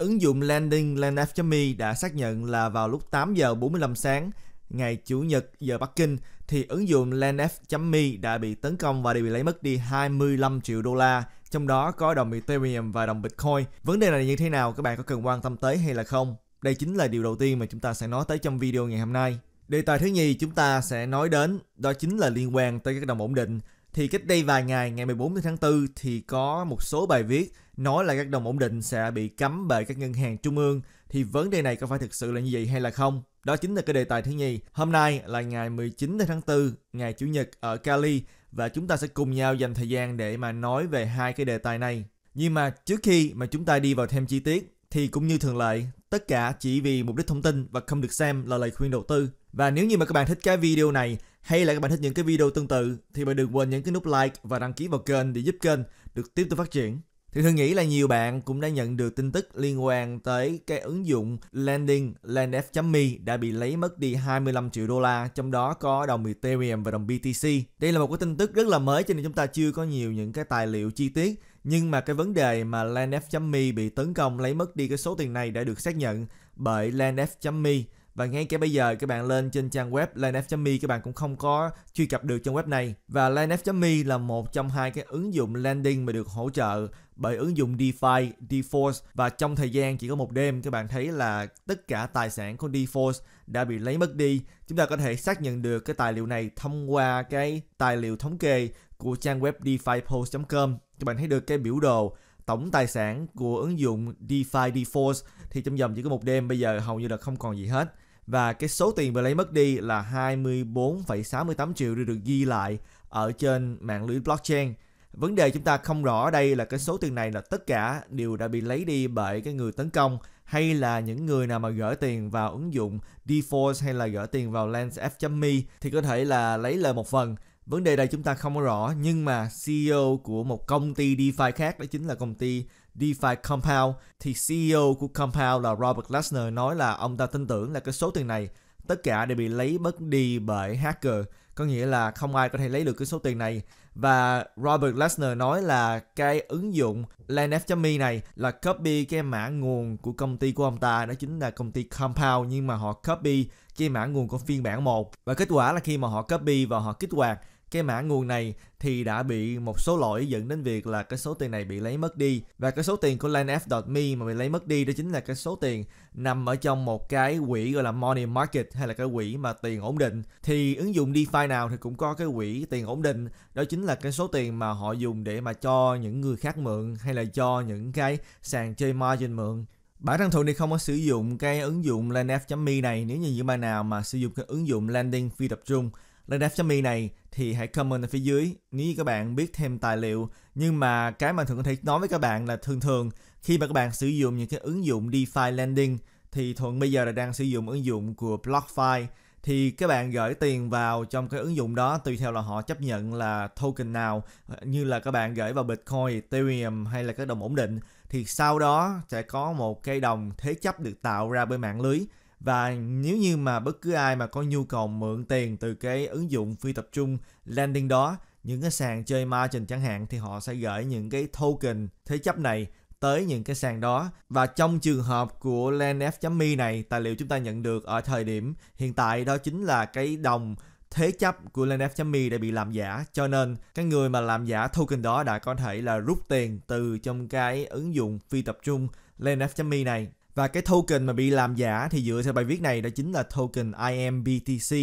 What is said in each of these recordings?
Ứng dụng Landing Landf.me đã xác nhận là vào lúc 8 giờ 45 sáng ngày Chủ nhật giờ Bắc Kinh thì ứng dụng Landf.me đã bị tấn công và bị lấy mất đi 25 triệu đô la, trong đó có đồng Ethereum và đồng Bitcoin. Vấn đề này như thế nào các bạn có cần quan tâm tới hay là không? Đây chính là điều đầu tiên mà chúng ta sẽ nói tới trong video ngày hôm nay. Đề tài thứ nhì chúng ta sẽ nói đến đó chính là liên quan tới các đồng ổn định. Thì cách đây vài ngày, ngày 14 tháng 4 thì có một số bài viết nói là các đồng ổn định sẽ bị cấm bởi các ngân hàng trung ương thì vấn đề này có phải thực sự là như vậy hay là không? Đó chính là cái đề tài thứ nhì. Hôm nay là ngày 19 tháng 4, ngày Chủ nhật ở Cali và chúng ta sẽ cùng nhau dành thời gian để mà nói về hai cái đề tài này. Nhưng mà trước khi mà chúng ta đi vào thêm chi tiết thì cũng như thường lệ, tất cả chỉ vì mục đích thông tin và không được xem là lời khuyên đầu tư. Và nếu như mà các bạn thích cái video này hay là các bạn thích những cái video tương tự thì bạn đừng quên nhấn cái nút like và đăng ký vào kênh để giúp kênh được tiếp tục phát triển. Thì thường nghĩ là nhiều bạn cũng đã nhận được tin tức liên quan tới cái ứng dụng Landing Landf.me đã bị lấy mất đi 25 triệu đô la, trong đó có đồng Ethereum và đồng BTC. Đây là một cái tin tức rất là mới cho nên chúng ta chưa có nhiều những cái tài liệu chi tiết. Nhưng mà cái vấn đề mà Landf.me bị tấn công lấy mất đi cái số tiền này đã được xác nhận bởi Landf.me và ngay cả bây giờ các bạn lên trên trang web linef.me các bạn cũng không có truy cập được trang web này và linef.me là một trong hai cái ứng dụng landing mà được hỗ trợ bởi ứng dụng DeFi, DeForce và trong thời gian chỉ có một đêm các bạn thấy là tất cả tài sản của DeForce đã bị lấy mất đi. Chúng ta có thể xác nhận được cái tài liệu này thông qua cái tài liệu thống kê của trang web defipost.com. Các bạn thấy được cái biểu đồ tổng tài sản của ứng dụng DeFi DeForce thì trong vòng chỉ có một đêm bây giờ hầu như là không còn gì hết và cái số tiền bị lấy mất đi là 24,68 triệu được ghi lại ở trên mạng lưới blockchain. Vấn đề chúng ta không rõ đây là cái số tiền này là tất cả đều đã bị lấy đi bởi cái người tấn công hay là những người nào mà gửi tiền vào ứng dụng DeForce hay là gửi tiền vào Lens.f.me thì có thể là lấy lời một phần. Vấn đề đây chúng ta không rõ nhưng mà CEO của một công ty DeFi khác đó chính là công ty DeFi Compound thì CEO của Compound là Robert Lasner nói là ông ta tin tưởng là cái số tiền này tất cả đều bị lấy mất đi bởi hacker có nghĩa là không ai có thể lấy được cái số tiền này và Robert Lasner nói là cái ứng dụng Lanf.me này là copy cái mã nguồn của công ty của ông ta đó chính là công ty Compound nhưng mà họ copy cái mã nguồn của phiên bản 1 và kết quả là khi mà họ copy và họ kích hoạt cái mã nguồn này thì đã bị một số lỗi dẫn đến việc là cái số tiền này bị lấy mất đi và cái số tiền của linef.me mà bị lấy mất đi đó chính là cái số tiền nằm ở trong một cái quỹ gọi là money market hay là cái quỹ mà tiền ổn định thì ứng dụng DeFi nào thì cũng có cái quỹ tiền ổn định đó chính là cái số tiền mà họ dùng để mà cho những người khác mượn hay là cho những cái sàn chơi margin mượn Bản thân Thuận thì không có sử dụng cái ứng dụng Landf.me này nếu như những bạn nào mà sử dụng cái ứng dụng Landing Phi tập trung Landf.me này thì hãy comment ở phía dưới nếu như các bạn biết thêm tài liệu. Nhưng mà cái mà thường có thể nói với các bạn là thường thường khi mà các bạn sử dụng những cái ứng dụng DeFi Lending thì Thuận bây giờ là đang sử dụng ứng dụng của BlockFi thì các bạn gửi tiền vào trong cái ứng dụng đó tùy theo là họ chấp nhận là token nào như là các bạn gửi vào Bitcoin, Ethereum hay là các đồng ổn định thì sau đó sẽ có một cái đồng thế chấp được tạo ra bởi mạng lưới và nếu như mà bất cứ ai mà có nhu cầu mượn tiền từ cái ứng dụng phi tập trung landing đó những cái sàn chơi margin chẳng hạn thì họ sẽ gửi những cái token thế chấp này tới những cái sàn đó và trong trường hợp của landf.me này tài liệu chúng ta nhận được ở thời điểm hiện tại đó chính là cái đồng thế chấp của landf.me đã bị làm giả cho nên cái người mà làm giả token đó đã có thể là rút tiền từ trong cái ứng dụng phi tập trung landf.me này và cái token mà bị làm giả thì dựa theo bài viết này đó chính là token IMBTC.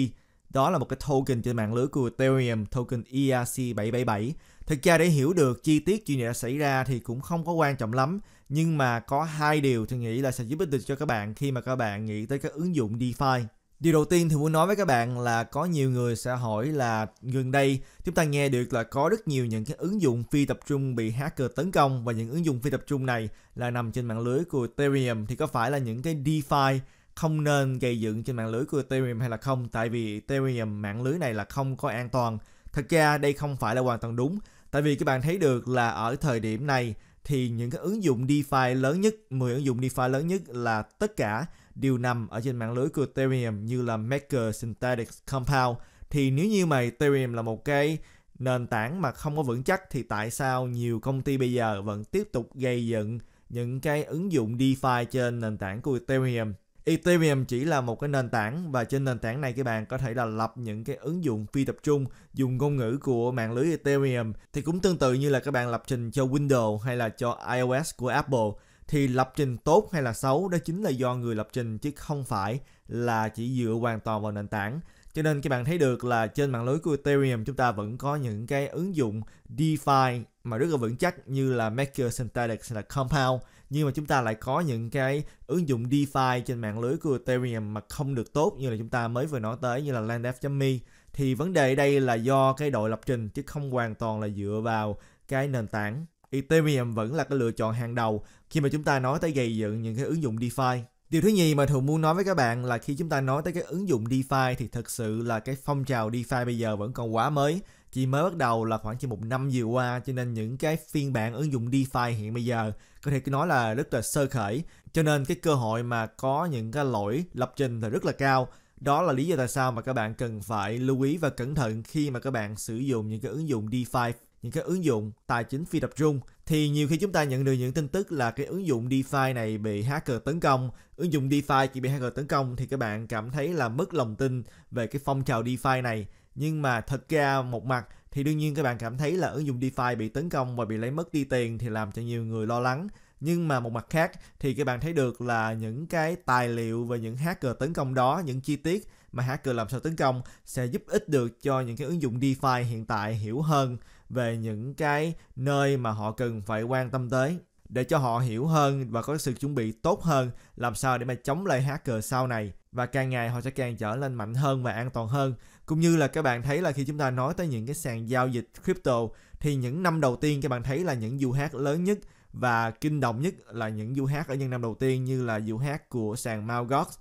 Đó là một cái token trên mạng lưới của Ethereum, token ERC777. Thực ra để hiểu được chi tiết chuyện này đã xảy ra thì cũng không có quan trọng lắm. Nhưng mà có hai điều tôi nghĩ là sẽ giúp ích được cho các bạn khi mà các bạn nghĩ tới các ứng dụng DeFi. Điều đầu tiên thì muốn nói với các bạn là có nhiều người sẽ hỏi là gần đây chúng ta nghe được là có rất nhiều những cái ứng dụng phi tập trung bị hacker tấn công và những ứng dụng phi tập trung này là nằm trên mạng lưới của Ethereum thì có phải là những cái DeFi không nên gây dựng trên mạng lưới của Ethereum hay là không tại vì Ethereum mạng lưới này là không có an toàn. Thật ra đây không phải là hoàn toàn đúng tại vì các bạn thấy được là ở thời điểm này thì những cái ứng dụng DeFi lớn nhất, 10 ứng dụng DeFi lớn nhất là tất cả đều nằm ở trên mạng lưới của Ethereum như là Maker, Synthetix, Compound. Thì nếu như mà Ethereum là một cái nền tảng mà không có vững chắc thì tại sao nhiều công ty bây giờ vẫn tiếp tục gây dựng những cái ứng dụng DeFi trên nền tảng của Ethereum Ethereum chỉ là một cái nền tảng và trên nền tảng này các bạn có thể là lập những cái ứng dụng phi tập trung dùng ngôn ngữ của mạng lưới Ethereum thì cũng tương tự như là các bạn lập trình cho Windows hay là cho iOS của Apple thì lập trình tốt hay là xấu đó chính là do người lập trình chứ không phải là chỉ dựa hoàn toàn vào nền tảng. Cho nên các bạn thấy được là trên mạng lưới của Ethereum chúng ta vẫn có những cái ứng dụng DeFi mà rất là vững chắc như là Maker Synthetics là Compound nhưng mà chúng ta lại có những cái ứng dụng DeFi trên mạng lưới của Ethereum mà không được tốt như là chúng ta mới vừa nói tới như là Landf.me thì vấn đề đây là do cái đội lập trình chứ không hoàn toàn là dựa vào cái nền tảng Ethereum vẫn là cái lựa chọn hàng đầu khi mà chúng ta nói tới gây dựng những cái ứng dụng DeFi Điều thứ nhì mà thường muốn nói với các bạn là khi chúng ta nói tới cái ứng dụng DeFi thì thật sự là cái phong trào DeFi bây giờ vẫn còn quá mới chỉ mới bắt đầu là khoảng chỉ một năm vừa qua cho nên những cái phiên bản ứng dụng DeFi hiện bây giờ có thể nói là rất là sơ khởi cho nên cái cơ hội mà có những cái lỗi lập trình là rất là cao đó là lý do tại sao mà các bạn cần phải lưu ý và cẩn thận khi mà các bạn sử dụng những cái ứng dụng DeFi những cái ứng dụng tài chính phi tập trung thì nhiều khi chúng ta nhận được những tin tức là cái ứng dụng DeFi này bị hacker tấn công, ứng dụng DeFi chỉ bị hacker tấn công thì các bạn cảm thấy là mất lòng tin về cái phong trào DeFi này nhưng mà thật ra một mặt thì đương nhiên các bạn cảm thấy là ứng dụng DeFi bị tấn công và bị lấy mất đi tiền thì làm cho nhiều người lo lắng nhưng mà một mặt khác thì các bạn thấy được là những cái tài liệu về những hacker tấn công đó những chi tiết mà hacker làm sao tấn công sẽ giúp ích được cho những cái ứng dụng DeFi hiện tại hiểu hơn về những cái nơi mà họ cần phải quan tâm tới để cho họ hiểu hơn và có sự chuẩn bị tốt hơn làm sao để mà chống lại hacker sau này và càng ngày họ sẽ càng trở lên mạnh hơn và an toàn hơn cũng như là các bạn thấy là khi chúng ta nói tới những cái sàn giao dịch crypto thì những năm đầu tiên các bạn thấy là những du hát lớn nhất và kinh động nhất là những du hát ở những năm đầu tiên như là du hát của sàn Mt.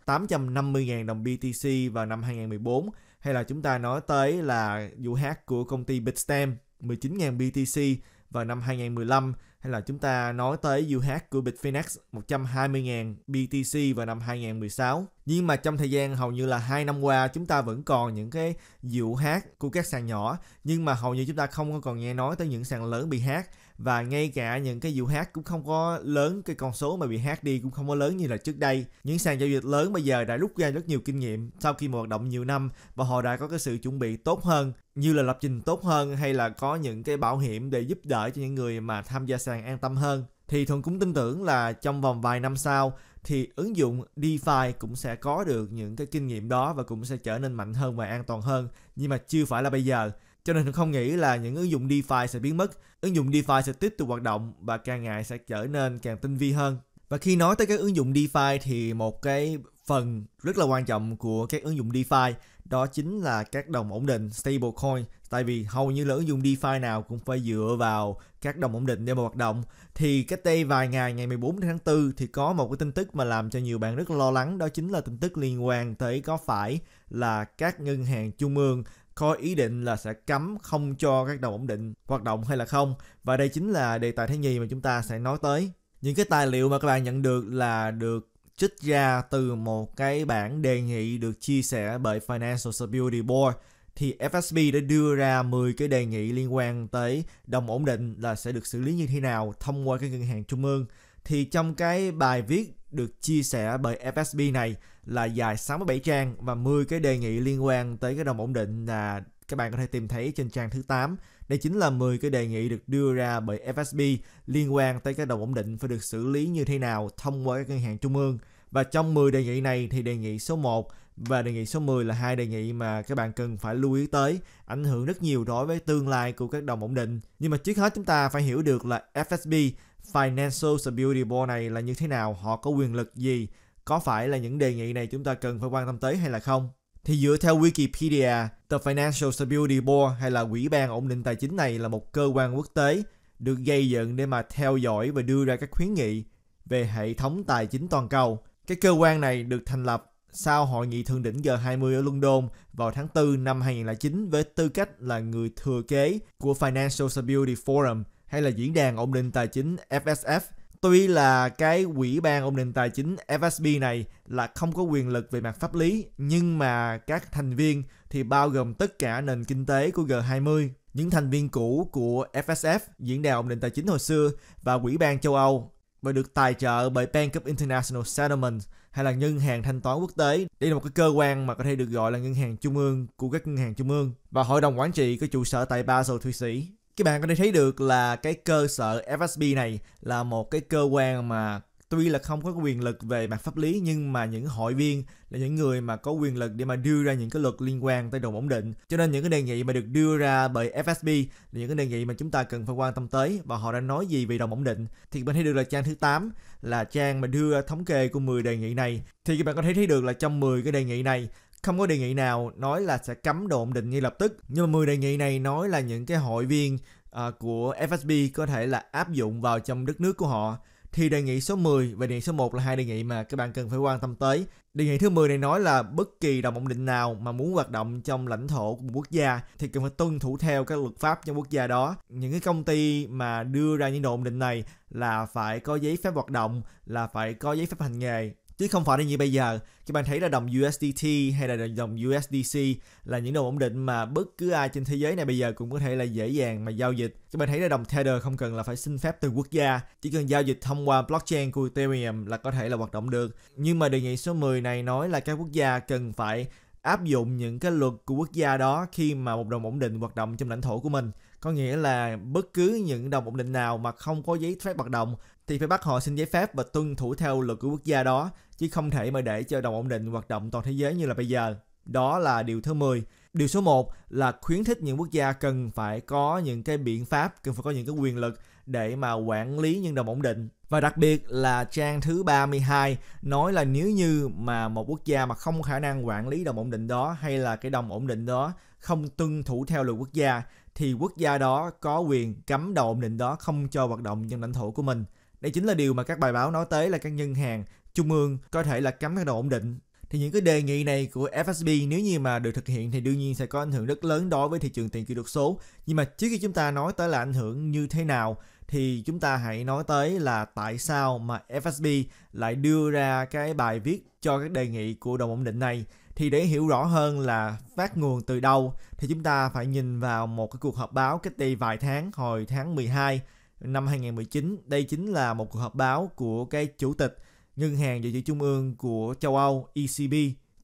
850.000 đồng BTC vào năm 2014 hay là chúng ta nói tới là du hát của công ty Bitstamp 19.000 BTC vào năm 2015 hay là chúng ta nói tới UH của Bitfinex 120.000 BTC vào năm 2016. Nhưng mà trong thời gian hầu như là hai năm qua chúng ta vẫn còn những cái UH của các sàn nhỏ nhưng mà hầu như chúng ta không còn nghe nói tới những sàn lớn bị hack và ngay cả những cái vụ hack cũng không có lớn cái con số mà bị hack đi cũng không có lớn như là trước đây những sàn giao dịch lớn bây giờ đã rút ra rất nhiều kinh nghiệm sau khi một hoạt động nhiều năm và họ đã có cái sự chuẩn bị tốt hơn như là lập trình tốt hơn hay là có những cái bảo hiểm để giúp đỡ cho những người mà tham gia sàn an tâm hơn thì thuận cũng tin tưởng là trong vòng vài năm sau thì ứng dụng DeFi cũng sẽ có được những cái kinh nghiệm đó và cũng sẽ trở nên mạnh hơn và an toàn hơn nhưng mà chưa phải là bây giờ cho nên không nghĩ là những ứng dụng DeFi sẽ biến mất ứng dụng DeFi sẽ tiếp tục hoạt động và càng ngày sẽ trở nên càng tinh vi hơn và khi nói tới các ứng dụng DeFi thì một cái phần rất là quan trọng của các ứng dụng DeFi đó chính là các đồng ổn định stablecoin tại vì hầu như là ứng dụng DeFi nào cũng phải dựa vào các đồng ổn định để mà hoạt động thì cách đây vài ngày ngày 14 tháng 4 thì có một cái tin tức mà làm cho nhiều bạn rất lo lắng đó chính là tin tức liên quan tới có phải là các ngân hàng trung ương có ý định là sẽ cấm không cho các đồng ổn định hoạt động hay là không và đây chính là đề tài thứ nhì mà chúng ta sẽ nói tới những cái tài liệu mà các bạn nhận được là được trích ra từ một cái bản đề nghị được chia sẻ bởi Financial Stability Board thì FSB đã đưa ra 10 cái đề nghị liên quan tới đồng ổn định là sẽ được xử lý như thế nào thông qua cái ngân hàng trung ương. Thì trong cái bài viết được chia sẻ bởi FSB này là dài 67 trang và 10 cái đề nghị liên quan tới cái đồng ổn định là các bạn có thể tìm thấy trên trang thứ 8. Đây chính là 10 cái đề nghị được đưa ra bởi FSB liên quan tới các đồng ổn định phải được xử lý như thế nào thông qua các ngân hàng trung ương. Và trong 10 đề nghị này thì đề nghị số 1 và đề nghị số 10 là hai đề nghị mà các bạn cần phải lưu ý tới, ảnh hưởng rất nhiều đối với tương lai của các đồng ổn định. Nhưng mà trước hết chúng ta phải hiểu được là FSB Financial Stability Board này là như thế nào, họ có quyền lực gì, có phải là những đề nghị này chúng ta cần phải quan tâm tới hay là không? Thì dựa theo Wikipedia, The Financial Stability Board hay là quỹ ban ổn định tài chính này là một cơ quan quốc tế được gây dựng để mà theo dõi và đưa ra các khuyến nghị về hệ thống tài chính toàn cầu. Cái cơ quan này được thành lập sau hội nghị thượng đỉnh G20 ở London vào tháng 4 năm 2009 với tư cách là người thừa kế của Financial Stability Forum hay là diễn đàn ổn định tài chính FSF Tuy là cái quỹ ban ổn định tài chính FSB này là không có quyền lực về mặt pháp lý, nhưng mà các thành viên thì bao gồm tất cả nền kinh tế của G20, những thành viên cũ của FSF, diễn đàn ổn định tài chính hồi xưa và quỹ ban châu Âu và được tài trợ bởi Bank of International Settlement hay là ngân hàng thanh toán quốc tế. Đây là một cái cơ quan mà có thể được gọi là ngân hàng trung ương của các ngân hàng trung ương và hội đồng quản trị có trụ sở tại Basel, Thụy Sĩ các bạn có thể thấy được là cái cơ sở FSB này là một cái cơ quan mà tuy là không có quyền lực về mặt pháp lý nhưng mà những hội viên là những người mà có quyền lực để mà đưa ra những cái luật liên quan tới đồng ổn định cho nên những cái đề nghị mà được đưa ra bởi FSB là những cái đề nghị mà chúng ta cần phải quan tâm tới và họ đã nói gì về đồng ổn định thì mình thấy được là trang thứ 8 là trang mà đưa thống kê của 10 đề nghị này thì các bạn có thể thấy được là trong 10 cái đề nghị này không có đề nghị nào nói là sẽ cấm độ ổn định ngay lập tức nhưng mà 10 đề nghị này nói là những cái hội viên uh, của FSB có thể là áp dụng vào trong đất nước của họ thì đề nghị số 10 và đề nghị số 1 là hai đề nghị mà các bạn cần phải quan tâm tới. Đề nghị thứ 10 này nói là bất kỳ đồng ổn định nào mà muốn hoạt động trong lãnh thổ của một quốc gia thì cần phải tuân thủ theo các luật pháp trong quốc gia đó. Những cái công ty mà đưa ra những độ ổn định này là phải có giấy phép hoạt động, là phải có giấy phép hành nghề chứ không phải là như bây giờ các bạn thấy là đồng USDT hay là đồng USDC là những đồng ổn định mà bất cứ ai trên thế giới này bây giờ cũng có thể là dễ dàng mà giao dịch các bạn thấy là đồng Tether không cần là phải xin phép từ quốc gia chỉ cần giao dịch thông qua blockchain của Ethereum là có thể là hoạt động được nhưng mà đề nghị số 10 này nói là các quốc gia cần phải áp dụng những cái luật của quốc gia đó khi mà một đồng ổn định hoạt động trong lãnh thổ của mình có nghĩa là bất cứ những đồng ổn định nào mà không có giấy phép hoạt động thì phải bắt họ xin giấy phép và tuân thủ theo luật của quốc gia đó chứ không thể mà để cho đồng ổn định hoạt động toàn thế giới như là bây giờ. Đó là điều thứ 10. Điều số 1 là khuyến khích những quốc gia cần phải có những cái biện pháp, cần phải có những cái quyền lực để mà quản lý những đồng ổn định. Và đặc biệt là trang thứ 32 nói là nếu như mà một quốc gia mà không khả năng quản lý đồng ổn định đó hay là cái đồng ổn định đó không tuân thủ theo luật quốc gia thì quốc gia đó có quyền cấm đồng ổn định đó không cho hoạt động trên lãnh thổ của mình. Đây chính là điều mà các bài báo nói tới là các ngân hàng trung ương có thể là cấm các đồ ổn định thì những cái đề nghị này của FSB nếu như mà được thực hiện thì đương nhiên sẽ có ảnh hưởng rất lớn đối với thị trường tiền kỹ thuật số. Nhưng mà trước khi chúng ta nói tới là ảnh hưởng như thế nào thì chúng ta hãy nói tới là tại sao mà FSB lại đưa ra cái bài viết cho các đề nghị của đồng ổn định này. Thì để hiểu rõ hơn là phát nguồn từ đâu thì chúng ta phải nhìn vào một cái cuộc họp báo cách đây vài tháng hồi tháng 12 năm 2019. Đây chính là một cuộc họp báo của cái chủ tịch Ngân hàng Dự trữ Trung ương của châu Âu ECB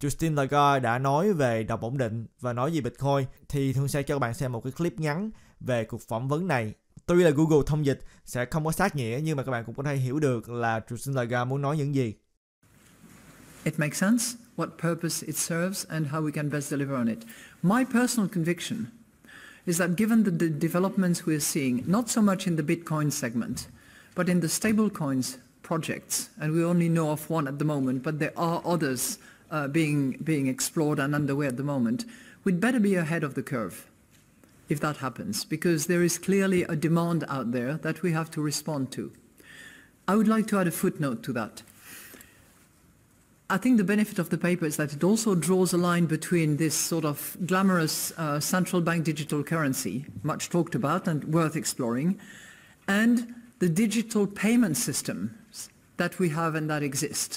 Justin Lagarde đã nói về đồng ổn định và nói về Bitcoin thì Thương sẽ cho các bạn xem một cái clip ngắn về cuộc phỏng vấn này. Tuy là Google thông dịch sẽ không có sát nghĩa nhưng mà các bạn cũng có thể hiểu được là Justin Lagarde muốn nói những gì. It makes sense what purpose it serves and how we can best deliver on it. My personal conviction is that given the developments we're seeing, not so much in the Bitcoin segment, but in the stablecoins projects, and we only know of one at the moment, but there are others uh, being, being explored and underway at the moment, we'd better be ahead of the curve if that happens, because there is clearly a demand out there that we have to respond to. I would like to add a footnote to that. I think the benefit of the paper is that it also draws a line between this sort of glamorous uh, central bank digital currency, much talked about and worth exploring, and the digital payment system that we have and that exist.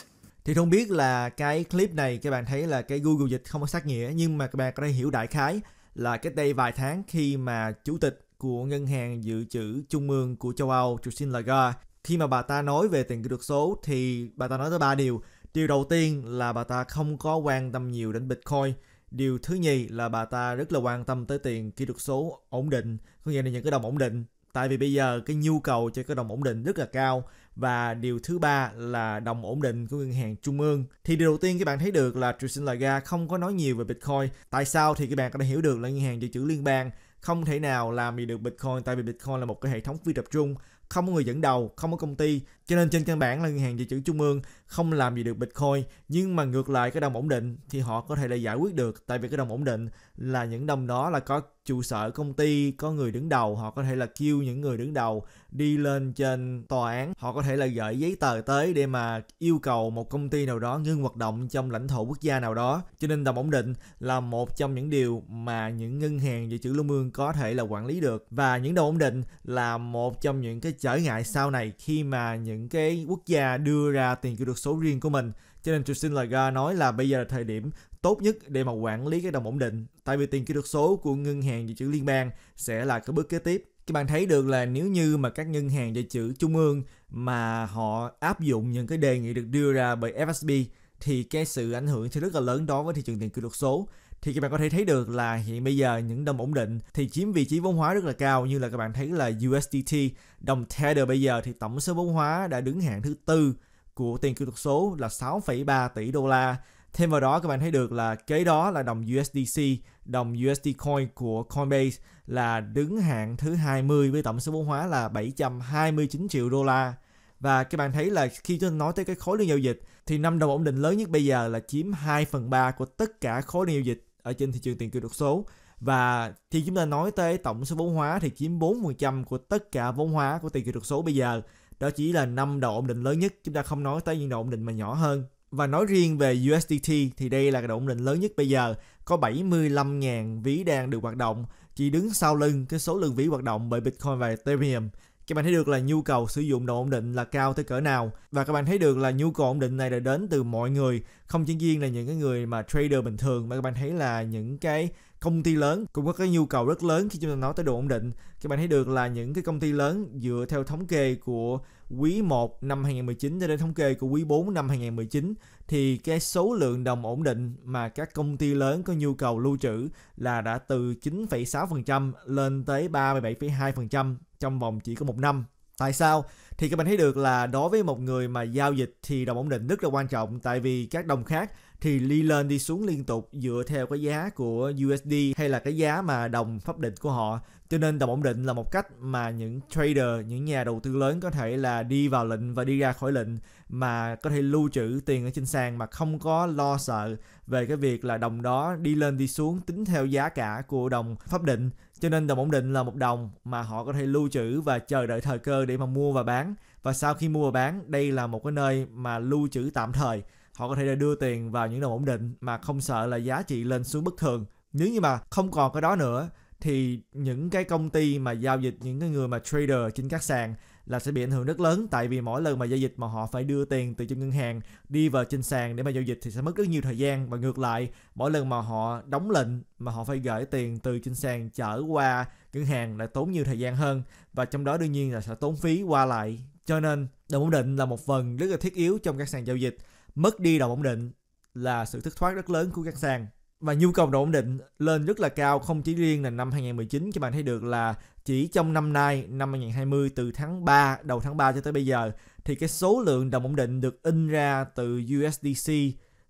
Thì không biết là cái clip này các bạn thấy là cái Google dịch không có sát nghĩa nhưng mà các bạn có thể hiểu đại khái là cách đây vài tháng khi mà chủ tịch của ngân hàng dự trữ trung ương của châu Âu Christine Lagarde khi mà bà ta nói về tiền kỹ thuật số thì bà ta nói tới ba điều. Điều đầu tiên là bà ta không có quan tâm nhiều đến Bitcoin. Điều thứ nhì là bà ta rất là quan tâm tới tiền kỹ thuật số ổn định, có nghĩa là những cái đồng ổn định. Tại vì bây giờ cái nhu cầu cho cái đồng ổn định rất là cao và điều thứ ba là đồng ổn định của ngân hàng trung ương thì điều đầu tiên các bạn thấy được là Christine Lagarde không có nói nhiều về Bitcoin tại sao thì các bạn có thể hiểu được là ngân hàng dự trữ liên bang không thể nào làm gì được Bitcoin tại vì Bitcoin là một cái hệ thống phi tập trung không có người dẫn đầu không có công ty cho nên trên căn bản là ngân hàng dự trữ trung ương không làm gì được bitcoin nhưng mà ngược lại cái đồng ổn định thì họ có thể là giải quyết được tại vì cái đồng ổn định là những đồng đó là có trụ sở công ty có người đứng đầu họ có thể là kêu những người đứng đầu đi lên trên tòa án họ có thể là gửi giấy tờ tới để mà yêu cầu một công ty nào đó ngưng hoạt động trong lãnh thổ quốc gia nào đó cho nên đồng ổn định là một trong những điều mà những ngân hàng dự trữ trung ương có thể là quản lý được và những đồng ổn định là một trong những cái trở ngại sau này khi mà những cái quốc gia đưa ra tiền kỹ thuật số riêng của mình cho nên tôi xin lời ra nói là bây giờ là thời điểm tốt nhất để mà quản lý cái đồng ổn định tại vì tiền kỹ thuật số của ngân hàng dự trữ liên bang sẽ là cái bước kế tiếp các bạn thấy được là nếu như mà các ngân hàng dự trữ trung ương mà họ áp dụng những cái đề nghị được đưa ra bởi FSB thì cái sự ảnh hưởng sẽ rất là lớn đối với thị trường tiền kỹ thuật số thì các bạn có thể thấy được là hiện bây giờ những đồng ổn định thì chiếm vị trí vốn hóa rất là cao như là các bạn thấy là USDT đồng Tether bây giờ thì tổng số vốn hóa đã đứng hạng thứ tư của tiền kỹ thuật số là 6,3 tỷ đô la Thêm vào đó các bạn thấy được là kế đó là đồng USDC, đồng USD Coin của Coinbase là đứng hạng thứ 20 với tổng số vốn hóa là 729 triệu đô la. Và các bạn thấy là khi tôi nói tới cái khối lượng giao dịch thì năm đồng ổn định lớn nhất bây giờ là chiếm 2 phần 3 của tất cả khối lượng giao dịch ở trên thị trường tiền kỹ thuật số và khi chúng ta nói tới tổng số vốn hóa thì chiếm 4% của tất cả vốn hóa của tiền kỹ thuật số bây giờ đó chỉ là năm độ ổn định lớn nhất chúng ta không nói tới những độ ổn định mà nhỏ hơn và nói riêng về USDT thì đây là độ ổn định lớn nhất bây giờ có 75.000 ví đang được hoạt động chỉ đứng sau lưng cái số lượng ví hoạt động bởi Bitcoin và Ethereum các bạn thấy được là nhu cầu sử dụng độ ổn định là cao tới cỡ nào và các bạn thấy được là nhu cầu ổn định này đã đến từ mọi người không chỉ riêng là những cái người mà trader bình thường mà các bạn thấy là những cái công ty lớn cũng có cái nhu cầu rất lớn khi chúng ta nói tới độ ổn định các bạn thấy được là những cái công ty lớn dựa theo thống kê của quý 1 năm 2019 cho đến thống kê của quý 4 năm 2019 thì cái số lượng đồng ổn định mà các công ty lớn có nhu cầu lưu trữ là đã từ 9,6% lên tới 37,2% trong vòng chỉ có một năm Tại sao? Thì các bạn thấy được là đối với một người mà giao dịch thì đồng ổn định rất là quan trọng tại vì các đồng khác thì đi lên đi xuống liên tục dựa theo cái giá của USD hay là cái giá mà đồng pháp định của họ. Cho nên đồng ổn định là một cách mà những trader, những nhà đầu tư lớn có thể là đi vào lệnh và đi ra khỏi lệnh mà có thể lưu trữ tiền ở trên sàn mà không có lo sợ về cái việc là đồng đó đi lên đi xuống tính theo giá cả của đồng pháp định cho nên đồng ổn định là một đồng mà họ có thể lưu trữ và chờ đợi thời cơ để mà mua và bán. Và sau khi mua và bán, đây là một cái nơi mà lưu trữ tạm thời. Họ có thể đưa tiền vào những đồng ổn định mà không sợ là giá trị lên xuống bất thường. Nếu như mà không còn cái đó nữa thì những cái công ty mà giao dịch những cái người mà trader trên các sàn là sẽ bị ảnh hưởng rất lớn tại vì mỗi lần mà giao dịch mà họ phải đưa tiền từ trong ngân hàng đi vào trên sàn để mà giao dịch thì sẽ mất rất nhiều thời gian và ngược lại mỗi lần mà họ đóng lệnh mà họ phải gửi tiền từ trên sàn trở qua ngân hàng lại tốn nhiều thời gian hơn và trong đó đương nhiên là sẽ tốn phí qua lại cho nên đồng ổn định là một phần rất là thiết yếu trong các sàn giao dịch mất đi đồng ổn định là sự thất thoát rất lớn của các sàn và nhu cầu độ ổn định lên rất là cao không chỉ riêng là năm 2019 các bạn thấy được là chỉ trong năm nay, năm 2020 từ tháng 3, đầu tháng 3 cho tới bây giờ thì cái số lượng đồng ổn định được in ra từ USDC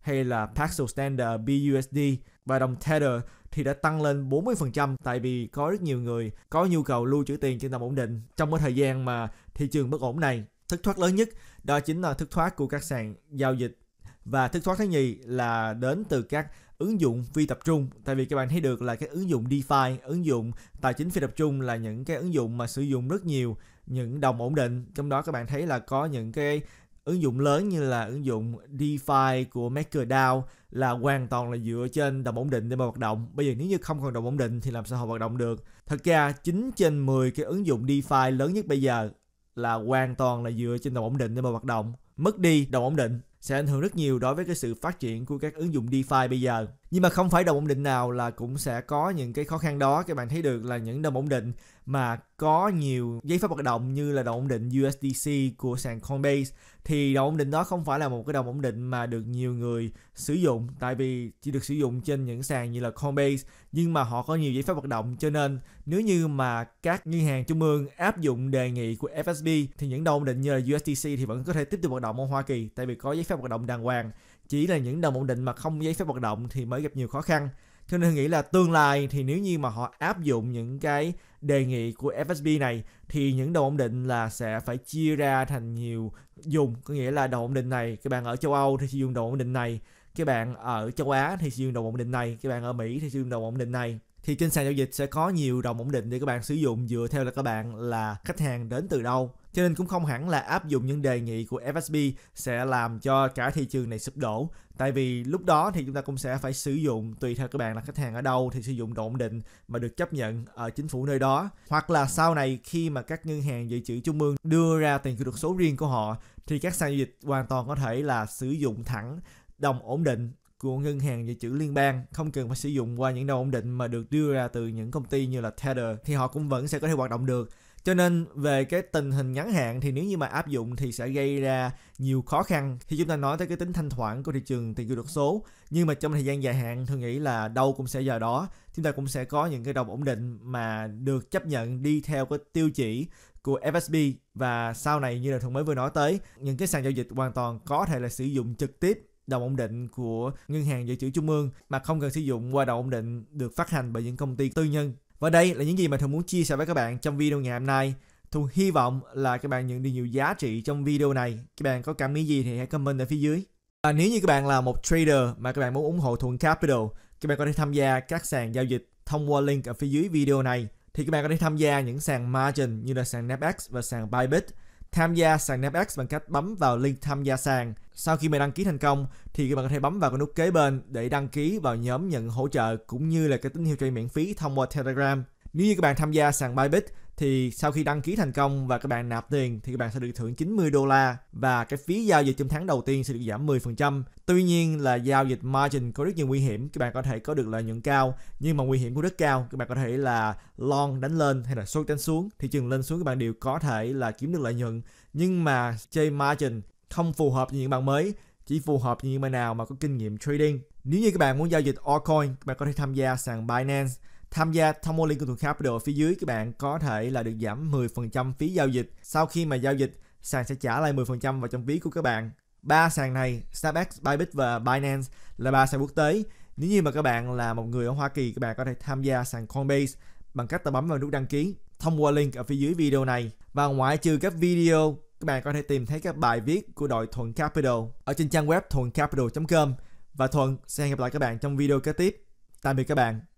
hay là Paxos Standard BUSD và đồng Tether thì đã tăng lên 40% tại vì có rất nhiều người có nhu cầu lưu trữ tiền trên đồng ổn định trong cái thời gian mà thị trường bất ổn này. thất thoát lớn nhất đó chính là thất thoát của các sàn giao dịch và thất thoát thứ nhì là đến từ các ứng dụng phi tập trung tại vì các bạn thấy được là cái ứng dụng DeFi ứng dụng tài chính phi tập trung là những cái ứng dụng mà sử dụng rất nhiều những đồng ổn định trong đó các bạn thấy là có những cái ứng dụng lớn như là ứng dụng DeFi của MakerDAO là hoàn toàn là dựa trên đồng ổn định để mà hoạt động. Bây giờ nếu như không còn đồng ổn định thì làm sao họ hoạt động được? Thật ra 9 trên 10 cái ứng dụng DeFi lớn nhất bây giờ là hoàn toàn là dựa trên đồng ổn định để mà hoạt động. Mất đi đồng ổn định sẽ ảnh hưởng rất nhiều đối với cái sự phát triển của các ứng dụng DeFi bây giờ nhưng mà không phải đồng ổn định nào là cũng sẽ có những cái khó khăn đó các bạn thấy được là những đồng ổn định mà có nhiều giấy phép hoạt động như là đồng ổn định USDC của sàn Coinbase thì đồng ổn định đó không phải là một cái đồng ổn định mà được nhiều người sử dụng tại vì chỉ được sử dụng trên những sàn như là Coinbase nhưng mà họ có nhiều giấy phép hoạt động cho nên nếu như mà các ngân hàng trung ương áp dụng đề nghị của FSB thì những đồng ổn định như là USDC thì vẫn có thể tiếp tục hoạt động ở Hoa Kỳ tại vì có giấy phép hoạt động đàng hoàng chỉ là những đồng ổn định mà không giấy phép hoạt động thì mới gặp nhiều khó khăn cho nên nghĩ là tương lai thì nếu như mà họ áp dụng những cái đề nghị của FSB này thì những đồng ổn định là sẽ phải chia ra thành nhiều dùng có nghĩa là đồng ổn định này các bạn ở châu Âu thì sử dụng đồng ổn định này các bạn ở châu Á thì sử dụng đồng ổn định này các bạn ở Mỹ thì sử dụng đồng ổn định này thì trên sàn giao dịch sẽ có nhiều đồng ổn định để các bạn sử dụng dựa theo là các bạn là khách hàng đến từ đâu cho nên cũng không hẳn là áp dụng những đề nghị của FSB sẽ làm cho cả thị trường này sụp đổ. Tại vì lúc đó thì chúng ta cũng sẽ phải sử dụng tùy theo các bạn là khách hàng ở đâu thì sử dụng độ ổn định mà được chấp nhận ở chính phủ nơi đó. Hoặc là sau này khi mà các ngân hàng dự trữ trung ương đưa ra tiền kỹ thuật số riêng của họ thì các sàn giao dịch hoàn toàn có thể là sử dụng thẳng đồng ổn định của ngân hàng dự trữ liên bang không cần phải sử dụng qua những đồng ổn định mà được đưa ra từ những công ty như là Tether thì họ cũng vẫn sẽ có thể hoạt động được cho nên về cái tình hình ngắn hạn thì nếu như mà áp dụng thì sẽ gây ra nhiều khó khăn khi chúng ta nói tới cái tính thanh khoản của thị trường tiền kỹ được số nhưng mà trong thời gian dài hạn tôi nghĩ là đâu cũng sẽ giờ đó chúng ta cũng sẽ có những cái đồng ổn định mà được chấp nhận đi theo cái tiêu chỉ của FSB và sau này như là thuận mới vừa nói tới những cái sàn giao dịch hoàn toàn có thể là sử dụng trực tiếp đồng ổn định của ngân hàng dự trữ trung ương mà không cần sử dụng qua đồng ổn định được phát hành bởi những công ty tư nhân và đây là những gì mà Thuận muốn chia sẻ với các bạn trong video ngày hôm nay. Thuận hy vọng là các bạn nhận được nhiều giá trị trong video này. Các bạn có cảm nghĩ gì thì hãy comment ở phía dưới. Và nếu như các bạn là một trader mà các bạn muốn ủng hộ Thuận Capital, các bạn có thể tham gia các sàn giao dịch thông qua link ở phía dưới video này. Thì các bạn có thể tham gia những sàn margin như là sàn Napex và sàn Bybit tham gia sàn Namex bằng cách bấm vào link tham gia sàn. Sau khi bạn đăng ký thành công thì các bạn có thể bấm vào cái nút kế bên để đăng ký vào nhóm nhận hỗ trợ cũng như là cái tín hiệu chơi miễn phí thông qua Telegram. Nếu như các bạn tham gia sàn Bybit thì sau khi đăng ký thành công và các bạn nạp tiền thì các bạn sẽ được thưởng 90 đô la và cái phí giao dịch trong tháng đầu tiên sẽ được giảm 10%. Tuy nhiên là giao dịch margin có rất nhiều nguy hiểm, các bạn có thể có được lợi nhuận cao nhưng mà nguy hiểm cũng rất cao. Các bạn có thể là long đánh lên hay là short đánh xuống, thị trường lên xuống các bạn đều có thể là kiếm được lợi nhuận nhưng mà chơi margin không phù hợp với những bạn mới chỉ phù hợp với những bạn nào mà có kinh nghiệm trading. Nếu như các bạn muốn giao dịch altcoin, các bạn có thể tham gia sàn Binance Tham gia thông mua liên của thuộc Capital phía dưới các bạn có thể là được giảm 10% phí giao dịch. Sau khi mà giao dịch, sàn sẽ trả lại 10% vào trong ví của các bạn. Ba sàn này, Starbucks, Bybit và Binance là ba sàn quốc tế. Nếu như mà các bạn là một người ở Hoa Kỳ, các bạn có thể tham gia sàn Coinbase bằng cách ta bấm vào nút đăng ký thông qua link ở phía dưới video này. Và ngoại trừ các video, các bạn có thể tìm thấy các bài viết của đội Thuận Capital ở trên trang web thuầncapital.com và Thuận sẽ hẹn gặp lại các bạn trong video kế tiếp. Tạm biệt các bạn.